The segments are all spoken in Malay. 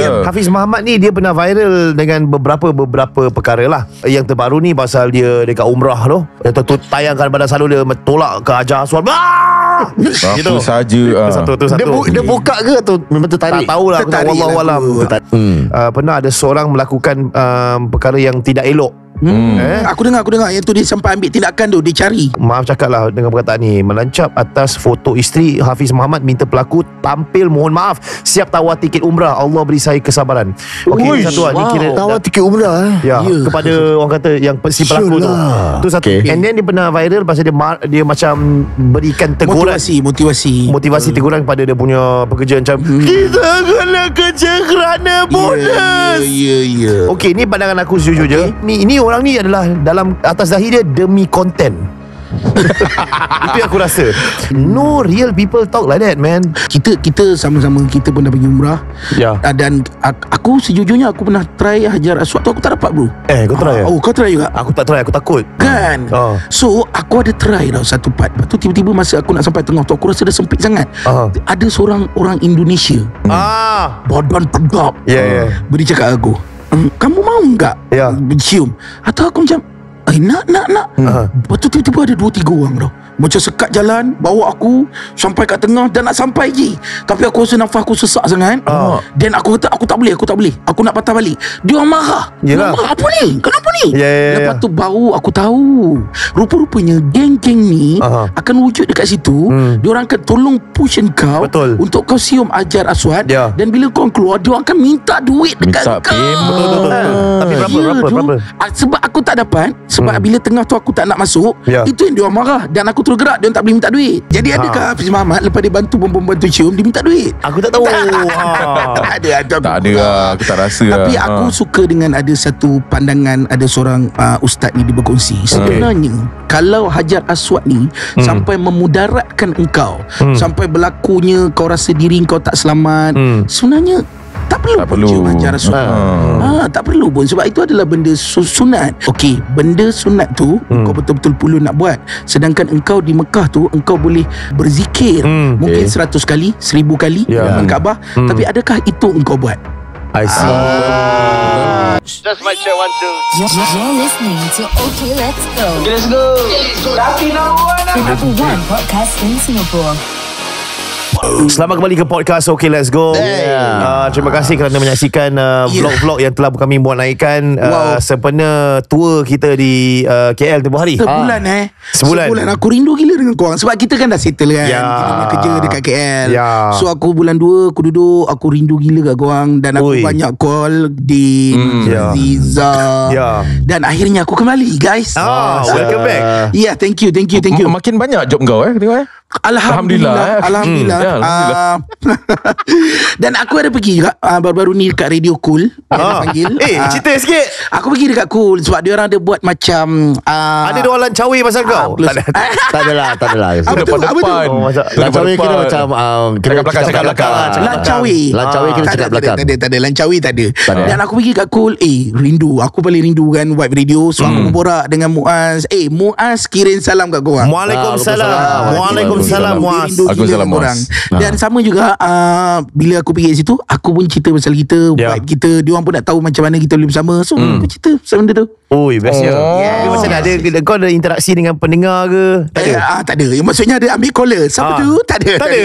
Yeah. Hafiz Muhammad ni dia pernah viral dengan beberapa beberapa perkara lah. Yang terbaru ni pasal dia dekat umrah loh. Yang tu tayangkan pada selalu dia tolak ke ajar Aswan. Ah! Itu saja. Ah. Satu tu satu. Dia, bu- dia buka ke atau memang tertarik? Tak tahulah aku wallahu lah. alam. Hmm. Uh, pernah ada seorang melakukan uh, perkara yang tidak elok Hmm. Eh? Hmm. Aku dengar aku dengar yang tu dia sempat ambil tindakan tu dia cari Maaf cakap lah dengan perkataan ni. Melancap atas foto isteri Hafiz Muhammad minta pelaku tampil mohon maaf siap tawar tiket umrah. Allah beri saya kesabaran. Okey satu lah. Wow. Kira, tawar ya. tiket umrah eh. Ya, yeah. kepada orang kata yang si pelaku sure tu. Lah. Tu satu. Okay. And then dia pernah viral pasal dia dia macam berikan teguran motivasi motivasi, motivasi hmm. teguran kepada dia punya pekerja macam hmm. kita kena kerja kerana bonus. Ya yeah, ya yeah, ya. Yeah, yeah. Okey ni pandangan aku jujur okay. je. Ni ini orang ni adalah dalam atas zahir dia demi konten. Itu yang aku rasa. No real people talk like that, man. Kita kita sama-sama kita pun dah pergi umrah. Ya. Yeah. Dan aku sejujurnya aku pernah try hajar aswad tu aku tak dapat, bro. Eh, kau try? Ah, eh? oh, kau try juga? Aku tak try, aku takut. Kan? Oh. So, aku ada try tau satu part. Lepas tu tiba-tiba masa aku nak sampai tengah tu aku rasa dah sempit sangat. uh Ada seorang orang Indonesia. Ah. Bodon tegap. Ya, yeah, ya. Yeah. Beri cakap aku kamu mau enggak ya. cium atau aku macam eh, nak nak nak uh-huh. tiba-tiba ada dua tiga orang tau macam sekat jalan Bawa aku Sampai kat tengah Dan nak sampai je Tapi aku rasa nafas aku sesak sangat ah. Dan uh. aku kata Aku tak boleh Aku tak boleh Aku nak patah balik Dia marah Yelah. Dia marah Apa ni? Kenapa ni? Yeah, yeah, yeah. Lepas ya. tu baru aku tahu Rupa-rupanya Geng-geng ni uh-huh. Akan wujud dekat situ hmm. Dia orang akan tolong push kau Betul Untuk kau sium ajar aswad yeah. Dan bila kau keluar Dia akan minta duit dekat minta kau Betul-betul ah. Tapi berapa? Ya, ah, sebab aku tak dapat Sebab hmm. bila tengah tu aku tak nak masuk yeah. Itu yang dia marah Dan aku terus gerak dia tak boleh minta duit. Jadi ha. adakah ha. Hafiz Muhammad lepas dia bantu bantu cium dia minta duit? Aku tak tahu. Tak, ha. tak ada tak, tak ada lah. aku tak rasa lah. Tapi lah. aku ha. suka dengan ada satu pandangan ada seorang uh, ustaz ni dia berkongsi. Hmm. Sebenarnya okay. kalau Hajar Aswad ni hmm. sampai memudaratkan engkau, hmm. sampai berlakunya kau rasa diri kau tak selamat, hmm. sebenarnya perlu, tak perlu. baca rasulullah. Ha. Ah, ha tak perlu pun sebab itu adalah benda sunat. Okey, benda sunat tu hmm. kau betul-betul perlu nak buat. Sedangkan engkau di Mekah tu engkau boleh berzikir hmm. mungkin okay. kali, seribu kali yeah. dalam Kaabah, hmm. tapi adakah itu engkau buat? I see. Ah. Just my check one two. You're, listening to OK Let's Go. Okay, let's go. Okay, let's go. Lucky number one. Number one podcast in Singapore. Selamat kembali ke podcast Okay Let's Go yeah. uh, Terima kasih kerana menyaksikan uh, yeah. Vlog-vlog yang telah kami buat naikkan uh, wow. Sempena tour kita di uh, KL tempoh hari Sebulan ha. eh Sebulan. Sebulan Aku rindu gila dengan korang Sebab kita kan dah settle kan yeah. Ya. Kerja dekat KL yeah. So aku bulan 2 Aku duduk Aku rindu gila kat korang Dan aku Oi. banyak call Di Ziza mm. yeah. Dan akhirnya aku kembali guys ah, so, Welcome back Yeah thank you Thank you thank you. Makin banyak job kau eh Tengok eh Alhamdulillah Alhamdulillah, eh. Alhamdulillah. Hmm, ya, Alhamdulillah. Ah. Dan aku ada pergi juga uh, Baru-baru ni dekat Radio Cool ah. Yang panggil Eh uh, cerita sikit Aku pergi dekat Cool Sebab dia orang ada buat macam uh, Ada dia orang cawe pasal uh, kau plus, Tak ada lah Tak ada lah Depan-depan Lancawe kira macam Kira belakang cakap belakang Lancawe Lancawe kira cakap belakang Tak ada tak ada Lancawe tak ada Dan aku pergi dekat Cool Eh rindu Aku paling rindu kan Vibe radio So hmm. berborak dengan Muaz Eh Muaz kirim salam kat korang Waalaikumsalam Waalaikumsalam Agung Salam Muaz Agung Salam Dan ha. sama juga uh, Bila aku pergi situ Aku pun cerita pasal kita yeah. Ya. Kita Dia orang pun tak tahu Macam mana kita boleh bersama So mm. aku cerita Pasal benda tu Oh, ya biasa. Oh. Yes. Macam ada kau ada interaksi dengan pendengar ke? Tak ada. Eh, ah, tak ada. Ya, maksudnya ada ambil caller. Siapa ah. tu? Tak ada. Tak ada.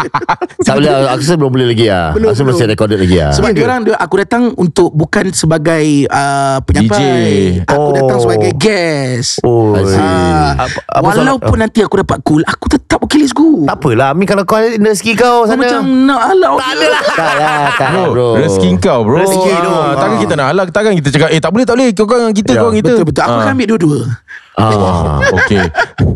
tak boleh. Aku rasa belum boleh lagi ah. Belum, aku masih recorded lagi ah. Sebab orang aku datang untuk bukan sebagai uh, penyampai. Aku oh. datang sebagai guest. Oh. Ah, walaupun nanti aku dapat cool, aku tetap okay let's go. Tak apalah. Ami kalau kau ada rezeki kau sana. Macam nak halau. Tak ada lah. Tak lah. bro. Rezeki kau bro. Rezeki tu. Ah, takkan kita nak halau. Takkan kita cakap, eh tak boleh tak boleh. Kau kau kita kau ya, kita. Betul betul. Aku kan ambil dua-dua. Ah, okey.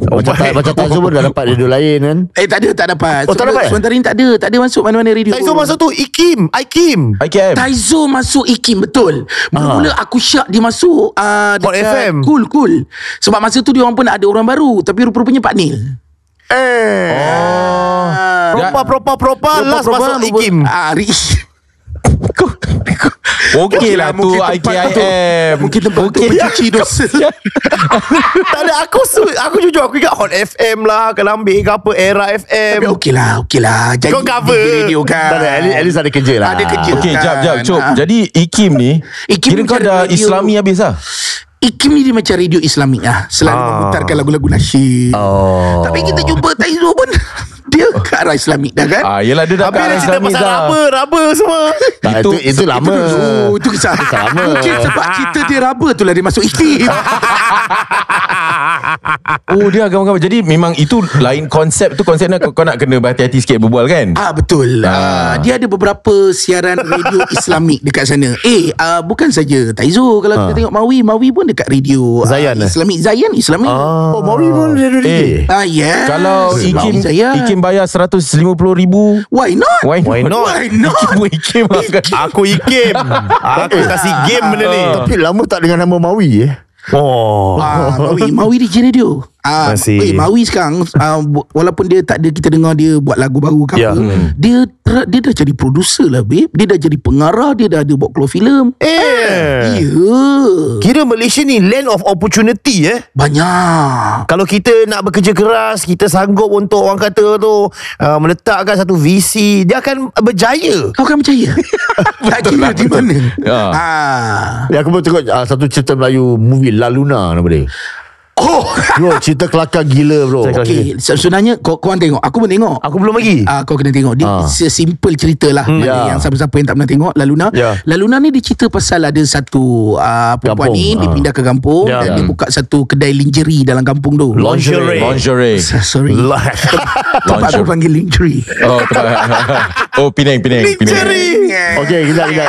Macam tak macam tak semua dah dapat radio lain kan? Eh tak ada tak dapat. Oh, tak dapat. Eh? Sementara ini tak ada, tak ada masuk mana-mana radio. Taizo masa tu Ikim, Ikim. Ikim. Taizo masuk Ikim betul. Mula-mula ah. aku syak dia masuk a ah, dekat FM. Cool cool. Sebab masa tu dia orang pun ada orang baru tapi rupa-rupanya Pak Nil. Eh. Oh. Propa propa propa last pasal Ikim. Ah, Okey lah, lah tu IKIM Mungkin tempat okay. tu Mencuci dosa Tak ada aku su- Aku jujur Aku ingat Hot FM lah Kalau ambil ke apa Era FM Tapi okey lah Okey lah Jadi Kau cover radio kan Tak ada at least, ada kerja lah Ada kerja Okey jap kan. jap Cuk ah. Jadi IKIM ni IKIM Kira kau dah Islami habis lah Ikim ni dia macam radio Islamik lah Selalu ah. memutarkan lagu-lagu nasyid oh. Tapi kita jumpa Taizu pun dia ke arah islamik dah kan ah, Yelah dia dah Habis cerita pasal raba Raba semua tak, ah, itu, itu, itu, lama Itu, itu, oh, itu kisah, kisah lama Mungkin sebab cerita dia raba tu lah Dia masuk iklim e Oh dia agak-agak Jadi memang itu Lain konsep tu Konsep nak kau nak kena Berhati-hati sikit berbual kan Ah Betul ah. ah dia ada beberapa Siaran radio islamik Dekat sana Eh ah, bukan saja Taizo Kalau ah. kita tengok Mawi Mawi pun dekat radio ah, Zayan ah, Islamik Zayan Islamik ah. Oh Mawi pun ada radio eh. Ah yes Kalau Ikim Zayan. Ikim bayar 150 ribu Why not Why not Why not, Why not? Ikim, Ikim, Ikim. Eh. Aku Ikim Aku kasih game benda ni eh. Tapi lama tak dengan nama Mawi eh Oh. Ah, Maui, Maui DJ Radio. Ah, Masih. Eh, Mawi sekarang uh, walaupun dia tak ada kita dengar dia buat lagu baru ke yeah. Ya, dia ter, dia dah jadi producer lah babe. Dia dah jadi pengarah, dia dah ada buat keluar filem. Eh. Ah, ya. Yeah. Kira Malaysia ni land of opportunity eh. Banyak. Kalau kita nak bekerja keras, kita sanggup untuk orang kata tu uh, meletakkan satu visi, dia akan berjaya. Kau kan percaya? tak kira betul. Lah, di mana. Ya. Ha. Ya aku pun tengok uh, satu cerita Melayu movie La Luna nama dia. Oh. bro, cerita kelakar gila bro. Okey, sebenarnya kau kau tengok, aku pun tengok. Aku belum lagi. Ah, uh, kau kena tengok. Dia uh. Ah. simple cerita lah. Hmm. Yeah. Yang siapa-siapa yang tak pernah tengok Laluna. Yeah. Laluna ni dia cerita pasal ada satu uh, perempuan kampung. ni dipindah ah. uh. ke kampung yeah. dan yeah. dia buka satu kedai lingerie dalam kampung tu. Lingerie. Lingerie. Sorry. L- tempat aku panggil lingerie. Oh, tempat. oh, Penang, Penang, Lingerie. Okey, kita kita.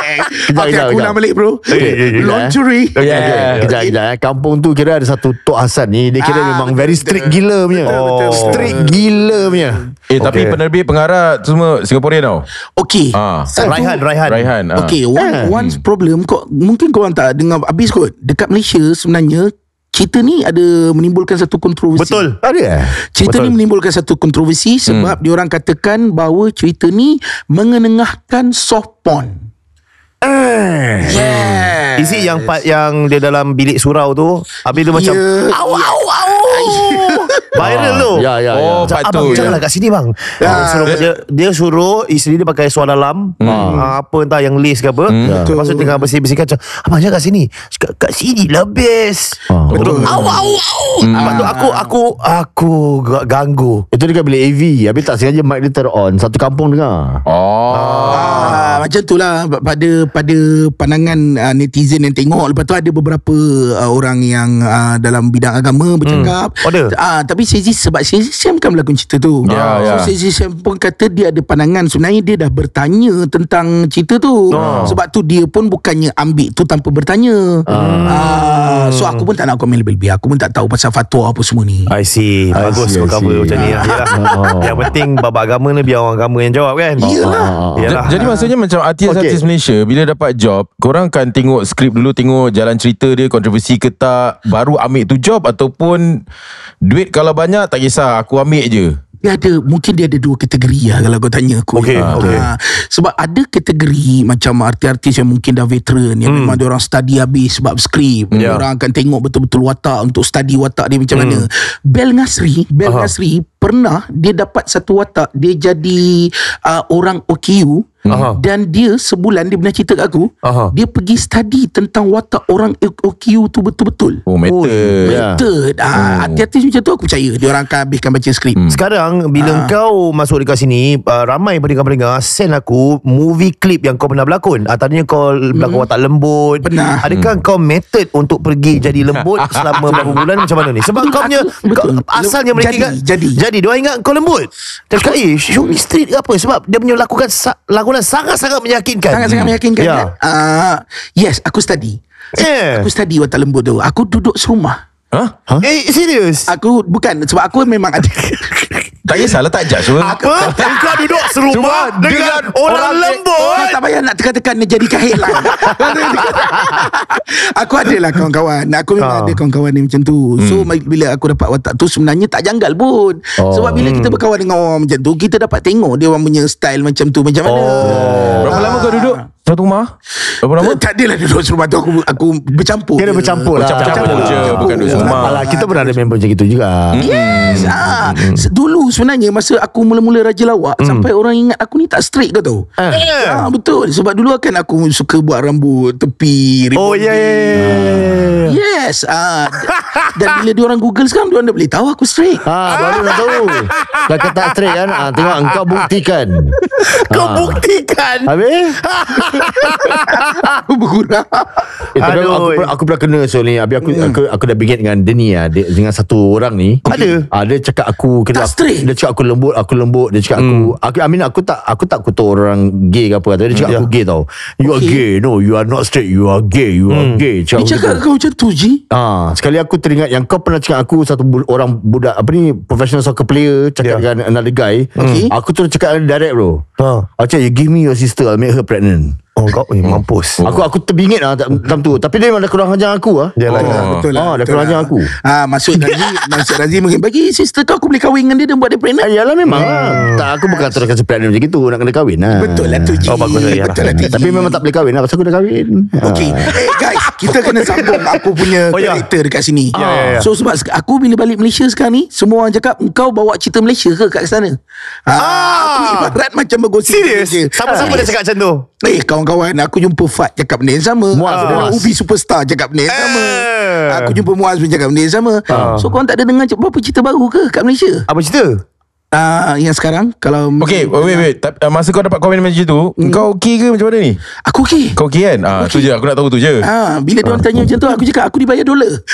Kita kita. Aku nak balik bro. Okay, okay, lingerie. Okey, okay, okay, okay, okay, okay. kita kita. Kampung tu kira ada satu tok asal kawasan ni Dia kira ah, memang betul, Very strict betul, gila punya betul, betul, betul. Strict gila punya Eh okay. tapi penerbit pengarah Semua Singaporean tau Okay ah. so, Raihan Raihan, Raihan ah. Okay one, ah. Once hmm. problem Kok Mungkin korang tak dengar Habis kot Dekat Malaysia sebenarnya Cerita ni ada menimbulkan satu kontroversi. Betul. Ada ya? Cerita Betul. ni menimbulkan satu kontroversi sebab hmm. diorang katakan bahawa cerita ni mengenengahkan soft porn. Eh. Yeah. Is it yang part yang dia dalam bilik surau tu? Habis dia macam... Ya. Au, au, Viral tu Ya ya ya oh, Abang tu, janganlah yeah. kat sini bang yeah. uh, suruh, dia, dia suruh Isteri dia pakai suara dalam hmm. uh, Apa entah yang lace ke apa hmm. yeah. Ya. Lepas tu tengah bersih-bersihkan Abang jangan kat sini Kat, kat sini lah best uh. Betul Au au au hmm. Lepas tu aku Aku Aku Ganggu Itu dekat bilik AV Habis tak sengaja mic dia turn on Satu kampung dengar Oh uh, Macam tu lah Pada Pada pandangan uh, Netizen yang tengok Lepas tu ada beberapa uh, Orang yang uh, Dalam bidang agama Bercakap hmm. Ada uh, tapi Sezi sebab Sezi Sam kan berlakon cerita tu. Yeah, so ya. Sezi yeah. Sam pun kata dia ada pandangan sebenarnya dia dah bertanya tentang cerita tu. Oh. Sebab tu dia pun bukannya ambil tu tanpa bertanya. Uh. Uh, so aku pun tak nak komen lebih-lebih. Aku pun tak tahu pasal fatwa apa semua ni. I see. Bagus kau cover macam ni. Oh. yang penting bab agama ni biar orang agama yang jawab kan. Yalah. Jadi maksudnya macam artis-artis Malaysia bila dapat job, korang kan tengok skrip dulu, tengok jalan cerita dia, kontroversi ke tak, baru ambil tu job ataupun duit kalau banyak tak kisah aku ambil je dia ada mungkin dia ada dua kategori lah kalau kau tanya aku. Okay, ya. Ah, okay. Ha, ah. sebab ada kategori macam artis-artis yang mungkin dah veteran yang hmm. memang orang study habis sebab skrip. Hmm. Yeah. Orang akan tengok betul-betul watak untuk study watak dia macam hmm. mana. Bel Nasri Bel Aha. Ngasri pernah dia dapat satu watak dia jadi uh, orang OKU Aha. Dan dia sebulan dia pernah cerita kat aku, Aha. dia pergi study tentang watak orang OQ tu betul-betul. Oh, method. Oh, ya. method. Yeah. Ah, oh. hati-hati macam tu aku percaya dia orang akan habiskan baca skrip. Hmm. Sekarang bila ah. kau masuk dekat sini, uh, ramai pendengar-pendengar send aku movie clip yang kau pernah berlakon. Antaranya ah, kau hmm. berlakon watak lembut. Pernah. Adakah hmm. kau method untuk pergi jadi lembut selama beberapa bulan macam mana ni? Sebab kau punya asalnya mereka jadi, ingat, jadi. jadi. Jadi, dia ingat kau lembut. Tapi kau, eh, show me street ke apa? Sebab dia punya lakukan lagu bangunan sangat-sangat meyakinkan. Sangat-sangat hmm. meyakinkan. Ya. Kan? Uh, yes, aku study. Yeah. Aku study watak lembut tu. Aku duduk serumah. Huh? huh? Eh, serius? Aku bukan sebab aku memang ada. tak kisah tak judge Apa? Kau duduk serumah dengan, orang, orang le- nak tekan-tekan Dia jadi kahit lah Aku lah kawan-kawan Aku memang oh. ada kawan-kawan ni macam tu So hmm. bila aku dapat watak tu Sebenarnya tak janggal pun oh. Sebab bila kita hmm. berkawan dengan orang macam tu Kita dapat tengok Dia orang punya style macam tu Macam oh. mana Berapa lama kau duduk satu rumah Berapa lama? lah adalah duduk serumah tu Aku, bercampur Kira bercampur lah Bercampur, je Bukan duduk serumah Alah, Kita pernah ada member macam itu juga Yes ah. Dulu sebenarnya Masa aku mula-mula Raja Lawak mm. Sampai orang ingat Aku ni tak straight ke tau eh. ah, betul Sebab dulu kan aku Suka buat rambut Tepi Oh yeah, yeah. Yes ah. Dan bila dia orang google sekarang Dia dah boleh tahu aku straight ha, Baru dah tahu Kalau tak straight kan ah, Tengok engkau buktikan Kau buktikan Habis aku berguna. Eh, aku, aku, aku pernah kena so ni. Habis aku, hmm. aku, aku, dah bingit dengan Deni ah, dengan satu orang ni. Ada. Ah, dia cakap aku kena aku, dia cakap aku lembut, aku lembut, dia cakap hmm. aku aku I mean aku tak aku tak kutuk orang gay ke apa. Dia cakap hmm. aku gay tau. You okay. are gay. No, you are not straight. You are gay. You hmm. are gay. Cakap dia cakap kau macam tu je. Ah, sekali aku teringat yang kau pernah cakap aku satu bu- orang budak apa ni professional soccer player cakap yeah. dengan another guy. Okay. Aku terus cakap direct bro. Ha. Huh. you give me your sister, I'll make her pregnant. Oh kau eh, mampus. Oh. Aku aku terbingit lah dalam tu. Tapi dia memang dah kurang ajar aku ah. Dia lah, oh, lah. Betul lah. Ah, dah kurang ajar lah. aku. Ah, masuk Razi, masuk Razi mungkin bagi sister tu aku boleh kahwin dengan dia dan buat dia pregnant. Ayalah ah, memang. Hmm. Tak aku bukan terus kasi pregnant macam gitu nak kena kahwin ah. lah, oh, lah. Betul lah tu. Oh bagus lah. Betul Tapi memang tak boleh kahwin lah pasal aku dah kahwin. Okey. Eh, guys, kita kena sambung aku punya cerita oh, ya. dekat sini. Ya, ya, so sebab aku bila balik Malaysia sekarang ni semua orang cakap kau bawa cerita Malaysia ke kat sana. Ah, ah. aku ibarat macam bergosip. Serius. Siapa-siapa dah cakap macam tu? Eh, kawan kawan Aku jumpa Fat cakap benda yang sama Muaz uh, Muaz Ubi Superstar cakap benda yang sama uh. Aku jumpa Muaz pun cakap benda yang sama uh. So korang tak ada dengar cik, Berapa cerita baru ke kat Malaysia Apa cerita? Ah, uh, yang sekarang kalau Okay wait wait, wait. Ta- uh, masa kau dapat komen macam tu mm. kau okey ke macam mana ni aku okey kau okey kan ah okay. tu je aku nak tahu tu je ah uh, bila uh. dia orang tanya ah. macam tu aku cakap aku dibayar dolar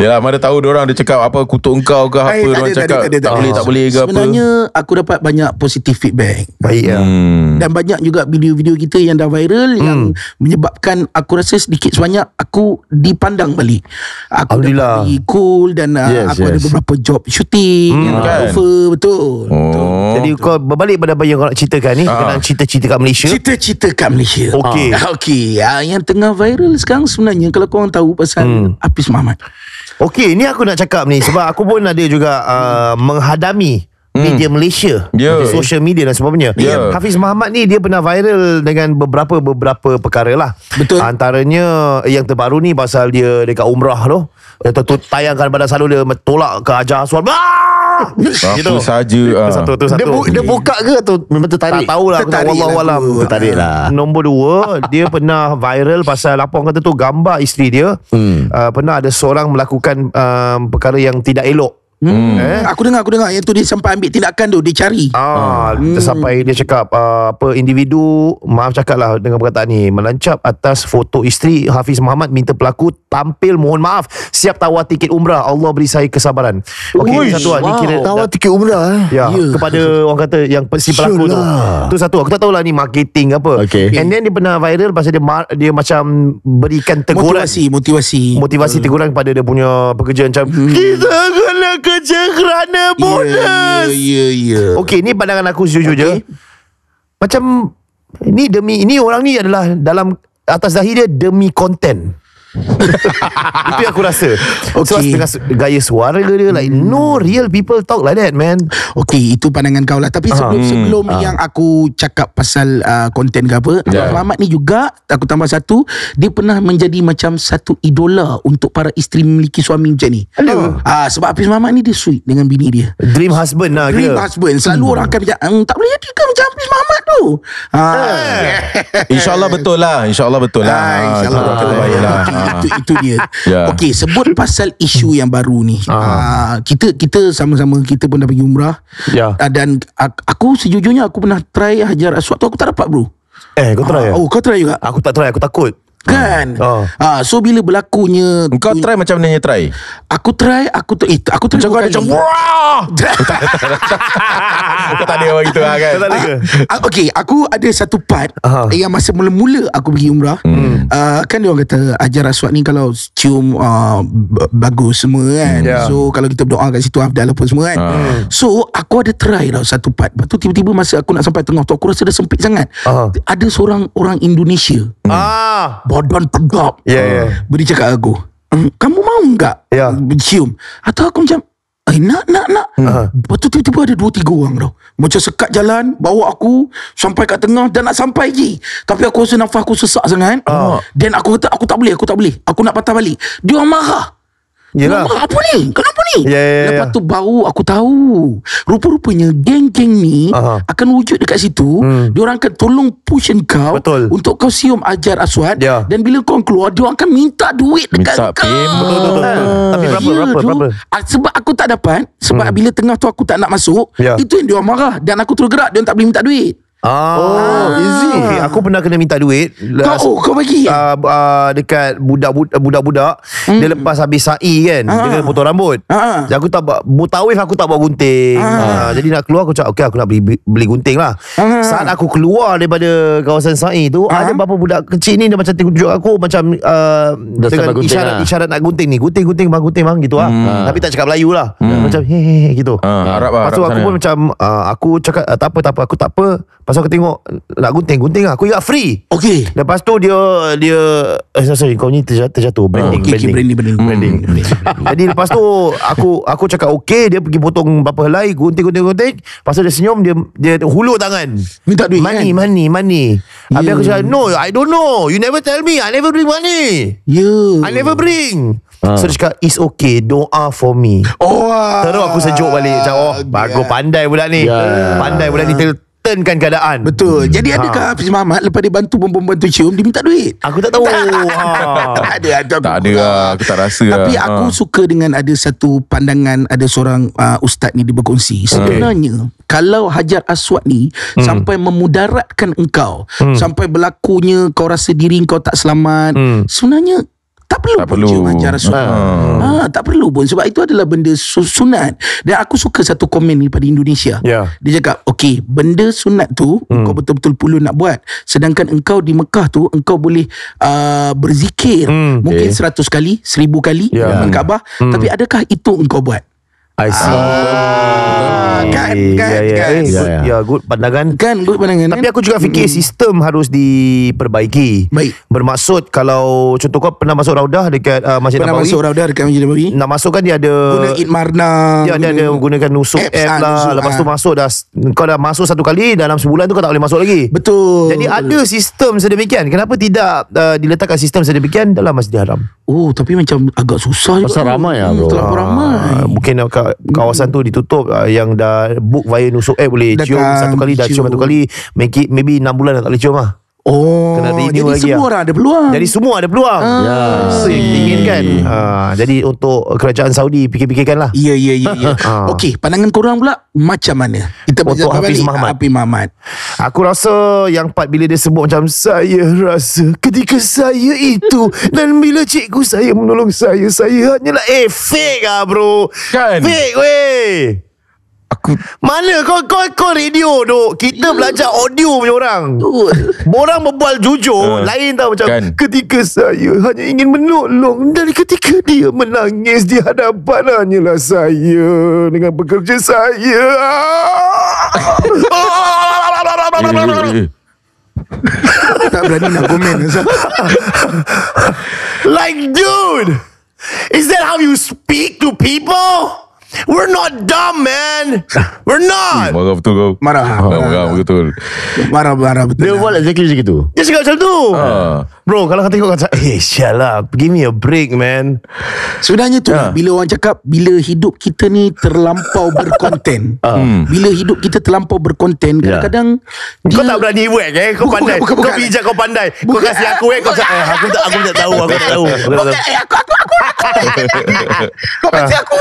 Yalah mana tahu dia orang dia cakap apa kutuk engkau ke apa eh, dia cakap. Tak, ada, tak, tak boleh tak boleh ke apa. Sebenarnya aku dapat banyak positif feedback. Baik ya. hmm. Dan banyak juga video-video kita yang dah viral hmm. yang menyebabkan aku rasa sedikit sebanyak aku dipandang balik. Aku Alhamdulillah. Dapat cool dan uh, yes, aku yes. ada beberapa job shooting hmm, kan. offer betul. Oh. betul. Jadi betul. kau berbalik pada apa yang kau nak ceritakan ni, ah. kena cerita-cerita kat Malaysia. Cerita-cerita kat Malaysia. Okey. Ah, okey. Ya, yang tengah viral sekarang sebenarnya kalau kau orang tahu pasal hmm. Apis Mamat. Okey, ini aku nak cakap ni sebab aku pun ada juga uh, menghadami hmm. media hmm. Malaysia yeah. media social media dan sebagainya. Yeah. Hafiz Muhammad ni dia pernah viral dengan beberapa beberapa perkara lah. Betul. Antaranya yang terbaru ni pasal dia dekat umrah loh, Dia tertayangkan badan selalu dia tolak ke ajar suara. Ah! Mampu gitu. sahaja uh. Ah. satu, tu, satu. Dia, bu, dia buka ke tu. memang tertarik? Tak tahulah Tertarik Wallah lah Wallah Wallah. Tertarik lah Nombor dua Dia pernah viral pasal apa orang kata tu Gambar isteri dia hmm. uh, Pernah ada seorang melakukan uh, perkara yang tidak elok Hmm. Eh? Aku dengar, aku dengar yang tu dia sampai ambil tindakan tu, dia cari. Ah, hmm. sampai dia cakap uh, apa individu, maaf cakaplah dengan perkataan ni, melancap atas foto isteri Hafiz Muhammad minta pelaku tampil mohon maaf siap tawar tiket umrah. Allah beri saya kesabaran. Okey, satu lah, wow. kira tawar tiket umrah eh. Ya, yeah. kepada orang kata yang si pelaku Syulah. tu. Lah. Tu satu, aku tak lah ni marketing apa. Okay. And then dia pernah viral pasal dia dia macam berikan teguran motivasi, motivasi. Motivasi teguran kepada dia punya pekerja macam hmm. kita akan kerja kerana ya, bonus. Ya, yeah, ya, yeah, ya. Yeah. Okey, ni pandangan aku jujur je. Macam, ni demi, ni orang ni adalah dalam, atas zahir dia demi konten. Itu yang aku rasa Okay Sebab dengan gaya suara dia Like no real people talk like that man Okay itu pandangan kau lah Tapi ah. sebelum, hmm. sebelum uh. yang aku cakap pasal uh, ke apa yeah. Ya. Rahmat ni juga Aku tambah satu Dia pernah menjadi macam satu idola Untuk para isteri memiliki suami macam ni Ada uh, ah, Sebab Hafiz Mahmat ni dia sweet dengan bini dia Dream husband lah Dream ke? husband Selalu hmm. orang akan macam mmm, Tak boleh jadi ke macam Hafiz Mahmat tu uh. InsyaAllah betul lah InsyaAllah betul lah InsyaAllah betul lah InsyaAllah betul lah Ah. itu, itu dia. Yeah. Okey, sebut pasal isu yang baru ni. Uh-huh. Uh, kita kita sama-sama kita pun dah pergi umrah. Yeah. Ya. Uh, dan aku sejujurnya aku pernah try hajar aswad tu aku tak dapat bro. Eh, kau try. Uh, ya? Oh, kau try juga. Aku tak try, aku takut. Kan ha. Ha. So bila berlakunya Kau try macam mana try Aku try Aku try eh, Aku try Macam kau ada macam Wah Kau tak ada begitu lah kan ha. Ha. Okay Aku ada satu part ha. Yang masa mula-mula Aku pergi umrah hmm. uh, Kan dia orang kata Ajar rasuah ni Kalau cium uh, Bagus semua kan hmm, yeah. So kalau kita berdoa kat situ Afdal pun semua kan ha. So aku ada try lah Satu part Lepas tu tiba-tiba Masa aku nak sampai tengah tu Aku rasa dah sempit sangat ha. Ada seorang Orang Indonesia Ah. Ha bodon tegap. Ya, yeah, ya. Yeah. Budi cakap aku, hmm, kamu mau enggak ya. Yeah. cium? Atau aku macam, Eh nak nak nak hmm. Ah, lepas tu tiba-tiba ada dua tiga orang tau Macam sekat jalan Bawa aku Sampai kat tengah Dan nak sampai je Tapi aku rasa nafas aku sesak sangat ah. Dan uh. aku kata aku tak boleh Aku tak boleh Aku nak patah balik Dia orang marah Yelah. Nama apa ni? Kenapa ni? Yeah, yeah, yeah. Ya, ya. tu baru aku tahu. Rupa-rupanya geng-geng ni uh-huh. akan wujud dekat situ. Hmm. Diorang akan tolong push kau Betul. untuk kau sium ajar asuhan Yeah. Dan bila kau keluar, diorang akan minta duit dekat minta kau. Minta Betul, betul, betul. Ah. Tapi berapa, yeah, berapa, berapa? Ah, sebab aku tak dapat, sebab hmm. bila tengah tu aku tak nak masuk, yeah. itu yang diorang marah. Dan aku tergerak gerak, diorang tak boleh minta duit. Oh, ah, oh, easy. Okay, aku pernah kena minta duit. Kau oh, kau bagi. Uh, uh, dekat budak-budak mm. dia lepas habis sa'i kan, uh-huh. potong rambut. uh Jadi aku tak buat mutawif aku tak bawa gunting. Uh-huh. jadi nak keluar aku cakap okey aku nak beli beli gunting lah uh Saat aku keluar daripada kawasan sa'i tu, uh ada beberapa budak kecil ni dia macam tunjuk aku macam uh, dengan isyarat-isyarat lah. isyarat nak gunting ni. Gunting-gunting bang, gunting bang gitu lah. hmm. ah. uh-huh. Tapi tak cakap Melayu lah. uh Macam he he gitu. Uh, harap lah, Pasal harap aku sana. pun macam uh, aku cakap uh, tak apa tak apa aku tak apa. Lepas aku tengok Nak gunting Gunting lah Aku ingat free Okay Lepas tu dia dia eh, Sorry kau ni terjatuh, terjatuh. Branding, okay, branding. Branding, branding. Hmm. branding. Jadi lepas tu Aku aku cakap okay Dia pergi potong bapa helai Gunting gunting gunting Lepas tu dia senyum Dia dia hulur tangan Minta duit money, kan Money money money Habis aku ya. cakap No I don't know You never tell me I never bring money Yeah I never bring Ha. So dia cakap It's okay Doa for me oh, ah. Terus aku sejuk balik Macam oh yeah. Bagus pandai budak ni yeah. Pandai budak ni Terus turnkan keadaan. Betul. Hmm. Jadi ah. adakah ha. Hafiz Muhammad lepas dia bantu perempuan cium dia minta duit? Aku tak tahu. Ah. tak ada. Aku tak kurang. ada lah. Aku tak rasa lah. Tapi lah. aku ha. suka dengan ada satu pandangan ada seorang uh, ustaz ni dia berkongsi. Hmm. Sebenarnya okay. kalau Hajar Aswad ni hmm. sampai memudaratkan engkau hmm. sampai berlakunya kau rasa diri kau tak selamat hmm. sebenarnya tak perlu tak perlu baca rasulullah ha. Ah, ha tak perlu pun sebab itu adalah benda sunat dan aku suka satu komen ni pada Indonesia yeah. dia cakap okay, benda sunat tu hmm. kau betul-betul perlu nak buat sedangkan engkau di Mekah tu engkau boleh uh, berzikir hmm. mungkin okay. kali seribu kali yeah. dalam Kaabah hmm. tapi adakah itu engkau buat I see. Ah, kan, kan, yeah, yeah, kan. Yeah, yeah. Good, yeah, good pandangan. Kan, good pandangan. Tapi kan? aku juga fikir mm. sistem harus diperbaiki. Baik. Bermaksud kalau, contoh kau pernah masuk Raudah dekat uh, Masjid Nabawi. Pernah masuk Raudah dekat Masjid Nabawi. Nak masuk kan dia ada... Guna Itmarna. Ya, dia, dia ada gunakan nusuk apps, app ah, lah. Nusuk, lepas ah. tu ah. masuk dah. Kau dah masuk satu kali, dalam sebulan tu kau tak boleh masuk lagi. Betul. Jadi ada sistem sedemikian. Kenapa tidak uh, diletakkan sistem sedemikian dalam Masjid Haram? Oh, tapi macam agak susah Pasal juga. Pasal ramai lah hmm, bro. Hmm, ramai. Mungkin nak cakap kawasan tu ditutup uh, yang dah book via nusuk eh boleh cium satu kali dah cium satu kali maybe 6 bulan dah tak boleh cium lah oh kena oh, renew jadi lagi. Jadi semua lah. orang ada peluang. Jadi semua ada peluang. Ah. Ya. Yeah. Ingin kan. Ha, ah, jadi untuk kerajaan Saudi fikir-fikirkanlah. Ya iya iya. yeah, Okey, pandangan korang pula macam mana? Kita untuk Hafiz Muhammad. Hafiz Muhammad. Aku rasa yang part bila dia sebut macam saya rasa ketika saya itu dan bila cikgu saya menolong saya saya hanyalah eh fake ah bro. Kan? Fake weh. Aku Mana kau kau kau radio tu Kita yeah. belajar audio punya orang Orang berbual jujur uh, Lain tau macam kan. Ketika saya hanya ingin menolong Dan ketika dia menangis di hadapan Hanyalah saya Dengan pekerja saya Tak berani nak komen Like dude Is that how you speak to people? We're not dumb, man. We're not. Marah betul kau. Marah. Ah, marah betul. Marah, marah betul. Dia buat exactly macam tu. Dia cakap macam tu. Ah. Bro, kalau kata kau kata, eh, shut lah. Give me a break, man. Sebenarnya tu, ya. lah, bila orang cakap, bila hidup kita ni terlampau berkonten. Ah. Hmm. Bila hidup kita terlampau berkonten, ya. kadang-kadang... Yeah. Kau tak berani buat, eh? Kau pandai. kau bijak, kau pandai. kau kasih aku, eh? Kau cakap, eh, aku tak, aku tak tahu, aku tak tahu. Bukan, eh, aku, aku, aku, aku, aku, aku, aku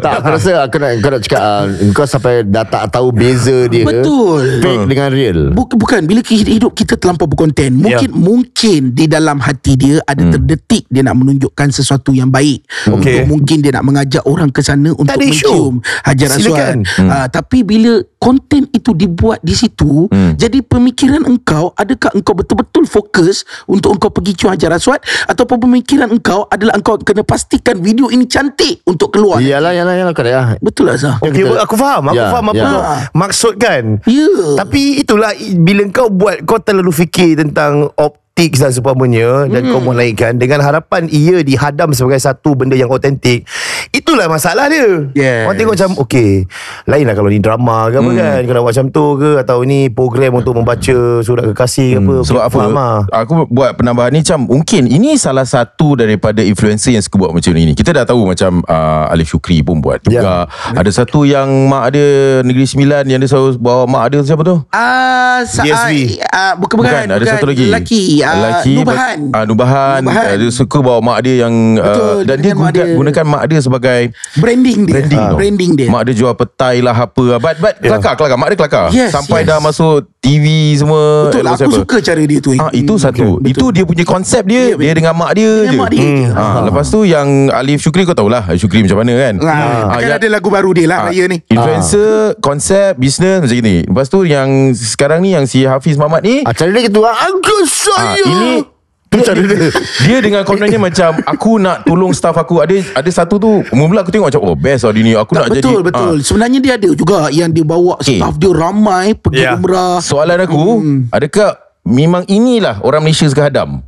tak aku rasa aku nak kau nak cakap uh, kau sampai dah tak tahu beza dia betul fake hmm. dengan real bukan bukan bila hidup kita terlampau berkonten mungkin yeah. mungkin di dalam hati dia ada hmm. terdetik dia nak menunjukkan sesuatu yang baik okay. Hmm. untuk mungkin dia nak mengajak orang ke sana untuk mencium issue. Hajar Aswad ah, hmm. uh, tapi bila konten itu dibuat di situ hmm. jadi pemikiran engkau adakah engkau betul-betul fokus untuk engkau pergi cium Hajar Aswad ataupun pemikiran engkau adalah engkau kena pastikan video ini cantik untuk keluar Yalah, yalah, yalah, yalah correct lah. Betul lah Zah. Okay, kita, aku faham. Aku yeah, faham apa yeah. maksud kan. Yeah. Tapi itulah, bila kau buat, kau terlalu fikir tentang optik dan sebagainya, mm. dan kau melainkan, dengan harapan ia dihadam sebagai satu benda yang autentik, Itulah masalah dia yes. Orang tengok macam Okay Lain lah kalau ni drama ke apa hmm. kan Kalau macam tu ke Atau ni program untuk membaca Surat kekasih ke hmm. apa Surat apa lah. Aku buat penambahan ni macam Mungkin ini salah satu Daripada influencer yang suka buat macam ni Kita dah tahu macam uh, Alif Syukri pun buat ya. juga ya. Ada satu yang Mak ada Negeri Sembilan Yang dia selalu bawa mak dia Siapa tu? Uh, ah, DSV uh, ah, ah, bukan, bukan, bukan Ada satu lagi Lelaki, uh, Nubahan uh, Nubahan, Nubahan. Uh, Dia suka bawa mak dia yang uh, Betul, Dan dia gunakan mak dia, gunakan mak dia sebagai branding dia. Branding, uh, branding dia. Mak dia jual petai lah apa. Lah. But but yeah. kelakar kelakar mak dia kelakar. Yes, Sampai yes. dah masuk TV semua. Betul lah, aku apa. suka cara dia tu. Eh. Ah uh, itu hmm, satu. Okay, itu dia punya konsep dia yeah, dia dengan mak dia dengan je. Mak dia. Hmm. Uh, uh. lepas tu yang Alif Syukri kau tahulah. Alif Syukri macam mana kan? Ah uh. uh, ada lagu baru dia lah uh, raya ni. Influencer, uh. konsep, bisnes macam ni. Lepas tu yang sekarang ni yang si Hafiz Mamat ni, acara dia ketua aku saya. ini dia. Dia dengan kononnya macam aku nak tolong staff aku. Ada ada satu tu mula aku tengok macam oh best lah dia ni. Aku tak, nak betul, jadi. Betul ah. betul. Ha. Sebenarnya dia ada juga yang dia bawa eh. staff dia ramai pergi yeah. umrah. Soalan aku, hmm. adakah memang inilah orang Malaysia sekehadam?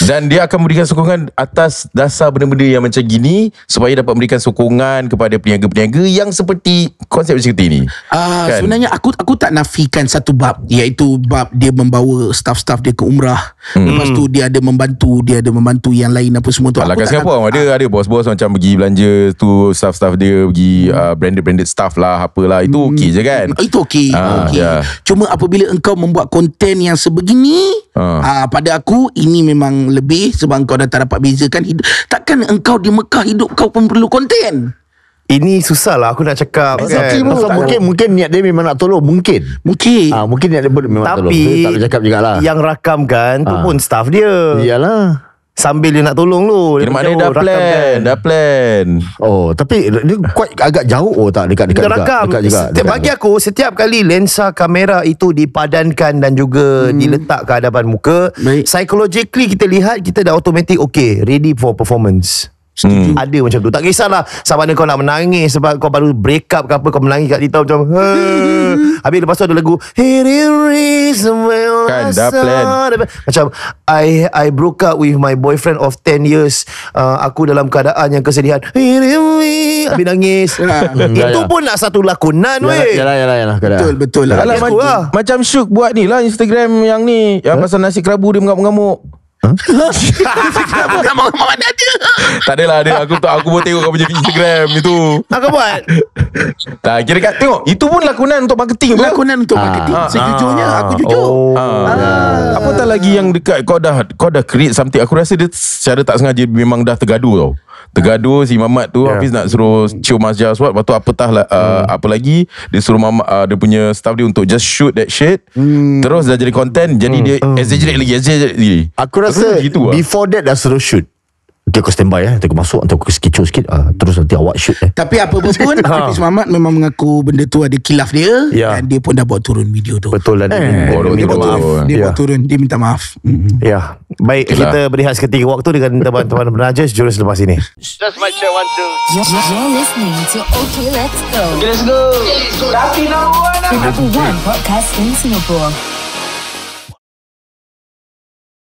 Dan dia akan memberikan sokongan atas dasar benda-benda yang macam gini supaya dapat memberikan sokongan kepada peniaga-peniaga yang seperti konsep seperti ini. Uh, kan? Sebenarnya aku aku tak nafikan satu bab iaitu bab dia membawa staff-staff dia ke umrah. Hmm. Lepas tu dia ada membantu, dia ada membantu yang lain apa semua tu. Alah kat Singapura ada, ada bos-bos macam pergi belanja tu staff-staff dia pergi uh, branded-branded staff lah apalah. Itu hmm. okey je kan? Itu okey. Uh, ah, okay. yeah. Cuma apabila engkau membuat konten yang sebegini Ha. Ha, pada aku ini memang lebih sebab kau dah tak dapat bezakan hidup. Takkan engkau di Mekah hidup kau pun perlu konten. Ini susah lah aku nak cakap exactly kan. Pasal mungkin, mungkin niat dia memang nak tolong. Mungkin. Mungkin. Ha, mungkin niat dia memang Tapi, tolong. Tapi tak cakap jugalah. yang rakamkan tu ah. pun staff dia. Yalah sambil dia nak tolong tu. Dia mana dah oh, plan, kan. dah plan. Oh, tapi dia kuat agak jauh oh tak dekat dekat dekat, rakam. dekat juga. dekat bagi aku setiap kali lensa kamera itu dipadankan dan juga hmm. diletak ke hadapan muka, Baik. psychologically kita lihat kita dah automatic okay, ready for performance. Setuju. Hmm. Ada macam tu. Tak kisahlah sama ada kau nak menangis sebab kau baru break up ke apa kau menangis kat kita macam ha. Habis lepas tu ada lagu Here is my kan, dah plan. Macam I I broke up with my boyfriend of 10 years. Uh, aku dalam keadaan yang kesedihan. Here Habis nangis. Itu yalah. pun nak satu lakonan yalah, weh. Yalah, yalah, yalah, yalah. Betul, betul. Yalah, lah. Yalah, yalah, macam, lah. macam Syuk buat ni lah Instagram yang ni. Yang huh? pasal nasi kerabu dia mengamuk-ngamuk. Huh? Kenapa nama mama dia? Tak adalah dia aku tak aku pun tengok kau punya Instagram itu. Aku buat. Tak kira kat tengok itu pun lakonan untuk marketing. Lakonan untuk ha. marketing. Ah. Sejujurnya ah. aku jujur. Oh. Apa tak lagi yang dekat kau dah kau dah create something aku rasa dia secara tak sengaja memang dah tergaduh tau. Tergaduh si Mamat tu yeah. Hafiz nak suruh Cium Mas Jah Lepas tu apatah lah, uh, hmm. Apa lagi Dia suruh Mamat uh, Dia punya staff dia Untuk just shoot that shit hmm. Terus dah jadi content Jadi hmm. dia hmm. Exaggerate lagi Exaggerate lagi Aku rasa lah. Before that dah suruh shoot dia aku standby eh. Aku masuk Nanti aku kecoh sikit uh, Terus nanti awak shoot eh. Tapi apa pun ha. Hafiz Muhammad memang mengaku Benda tu ada kilaf dia ya. Dan dia pun dah buat turun video tu Betul lah eh, dia, dia, dia, minta maaf. maaf. Dia ya. buat turun Dia minta maaf mm-hmm. Ya Baik Itulah. kita berehat seketika waktu Dengan teman-teman penaja jurus lepas ini Just my chat one two You're listening to OK Let's Go Okay let's go Rafi number one Rafi number one podcast in Singapore